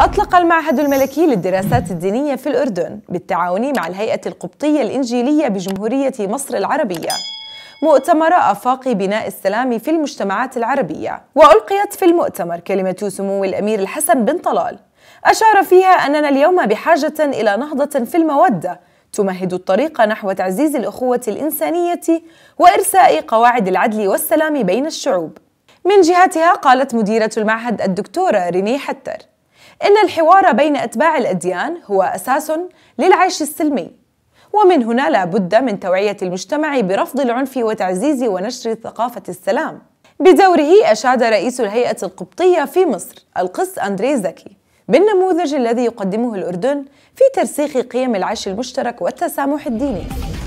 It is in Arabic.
أطلق المعهد الملكي للدراسات الدينية في الأردن بالتعاون مع الهيئة القبطية الإنجيلية بجمهورية مصر العربية مؤتمر آفاق بناء السلام في المجتمعات العربية وألقيت في المؤتمر كلمة سمو الأمير الحسن بن طلال أشار فيها أننا اليوم بحاجة إلى نهضة في المودة تمهد الطريق نحو تعزيز الأخوة الإنسانية وإرساء قواعد العدل والسلام بين الشعوب من جهتها قالت مديرة المعهد الدكتورة ريني حتر إن الحوار بين أتباع الأديان هو أساس للعيش السلمي ومن هنا لا بد من توعية المجتمع برفض العنف وتعزيز ونشر ثقافة السلام بدوره أشاد رئيس الهيئة القبطية في مصر القس أندري زكي بالنموذج الذي يقدمه الأردن في ترسيخ قيم العيش المشترك والتسامح الديني